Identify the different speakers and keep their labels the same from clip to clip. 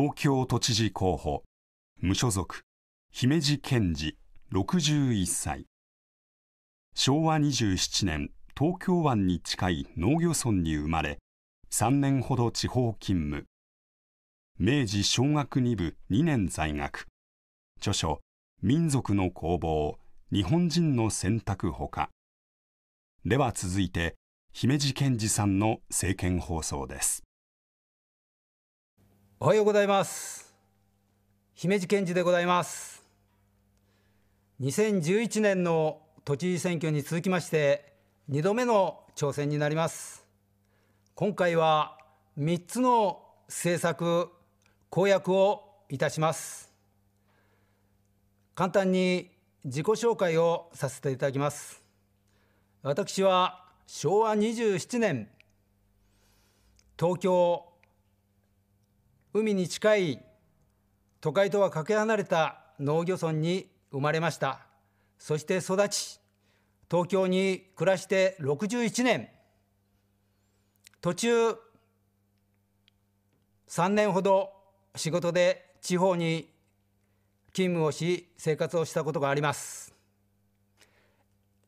Speaker 1: 東京都知事候補、無所属、姫路健治、61歳。昭和27年、東京湾に近い農漁村に生まれ、3年ほど地方勤務。明治小学2部2年在学。著書、民族の工房、日本人の選択ほか。では続いて、姫路健治さんの政見放送です。
Speaker 2: おはようございます姫路健二でございます2011年の都知事選挙に続きまして2度目の挑戦になります今回は3つの政策公約をいたします簡単に自己紹介をさせていただきます私は昭和27年東京海に近い都会とはかけ離れた農漁村に生まれましたそして育ち東京に暮らして61年途中3年ほど仕事で地方に勤務をし生活をしたことがあります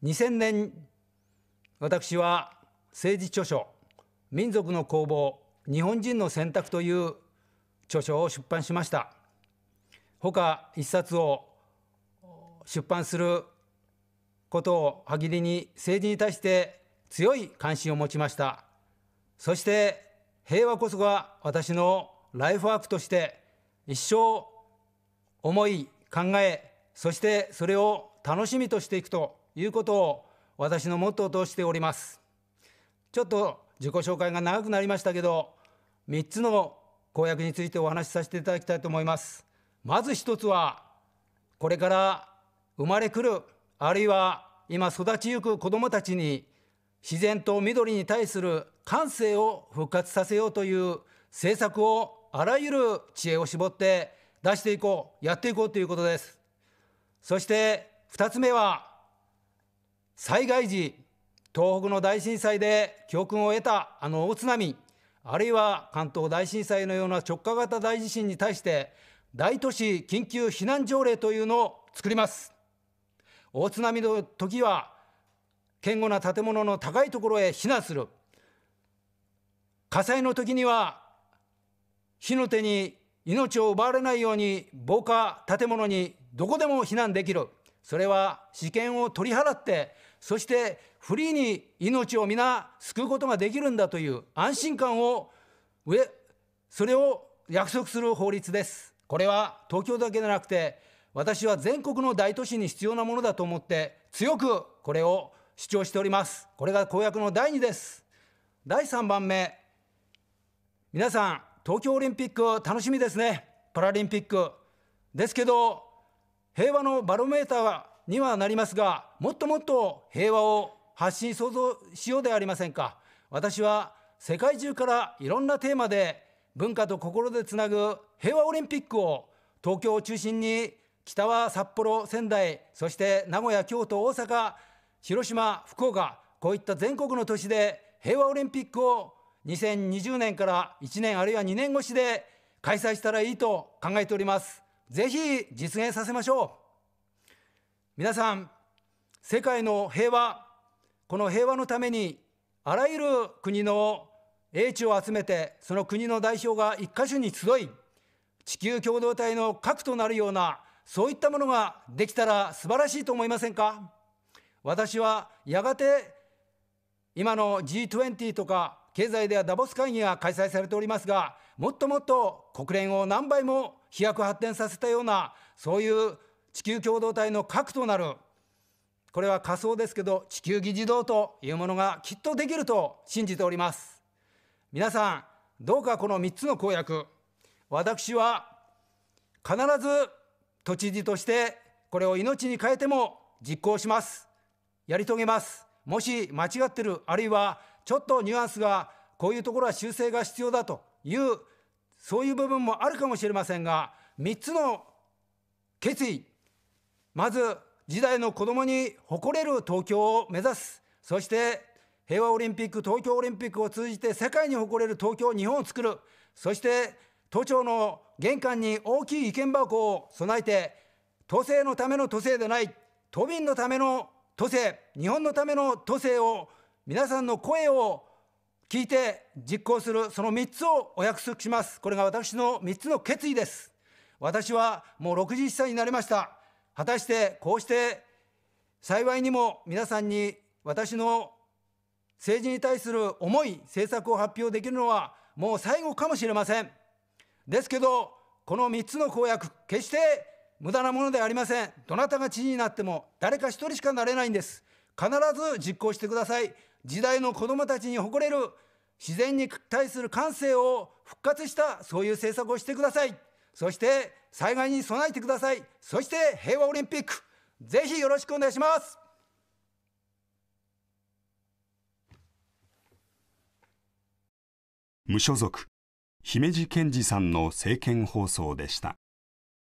Speaker 2: 2000年私は政治著書「民族の攻防日本人の選択」という著書を出版しました他一冊を出版することを歯切りに政治に対して強い関心を持ちましたそして平和こそが私のライフワークとして一生思い考えそしてそれを楽しみとしていくということを私のモットーとしておりますちょっと自己紹介が長くなりましたけど3つの公約についてお話しさせていただきたいと思います。まず一つは、これから生まれくる、あるいは今育ちゆく子どもたちに、自然と緑に対する感性を復活させようという政策をあらゆる知恵を絞って出していこう、やっていこうということです。そして2つ目は、災害時、東北の大震災で教訓を得たあの大津波、あるいは関東大震災のような直下型大地震に対して大都市緊急避難条例というのを作ります大津波の時は堅固な建物の高いところへ避難する火災の時には火の手に命を奪われないように防火建物にどこでも避難できるそれは試験を取り払ってそしてフリーに命を皆救うことができるんだという安心感をそれを約束する法律ですこれは東京だけでなくて私は全国の大都市に必要なものだと思って強くこれを主張しておりますこれが公約の第2です第3番目皆さん東京オリンピック楽しみですねパラリンピックですけど平和のバロメーターにはなりますがもっともっと平和を発信創造しようではありませんか私は世界中からいろんなテーマで文化と心でつなぐ平和オリンピックを東京を中心に北は札幌仙台そして名古屋京都大阪広島福岡こういった全国の都市で平和オリンピックを2020年から1年あるいは2年越しで開催したらいいと考えております。ぜひ実現させましょう皆さん世界の平和この平和のためにあらゆる国の英知を集めてその国の代表が一箇所に集い地球共同体の核となるようなそういったものができたら素晴らしいと思いませんか私はやがて今の G20 とか経済ではダボス会議が開催されておりますがもっともっと国連を何倍も飛躍発展させたようなそういう地球共同体の核となるこれは仮想ですけど地球議事堂というものがきっとできると信じております皆さんどうかこの3つの公約私は必ず都知事としてこれを命に変えても実行しますやり遂げますもし間違ってるあるいはちょっとニュアンスがこういうところは修正が必要だというそういう部分もあるかもしれませんが3つの決意まず時代の子どもに誇れる東京を目指すそして平和オリンピック東京オリンピックを通じて世界に誇れる東京日本を作るそして都庁の玄関に大きい意見箱を備えて都政のための都政でない都民のための都政日本のための都政を皆さんの声を聞いて実行するその3つをお約束しますこれが私の3つの決意です私はもう61歳になりました果たしてこうして幸いにも皆さんに私の政治に対する思い政策を発表できるのはもう最後かもしれませんですけどこの3つの公約決して無駄なものでありませんどなたが知事になっても誰か1人しかなれないんです必ず実行してください時代の子どもたちに誇れる自然に対する感性を復活したそういう政策をしてくださいそして災害に備えてくださいそして平和オリンピックぜひよろしくお願いします
Speaker 1: 無所属姫路健二さんの政見放送でした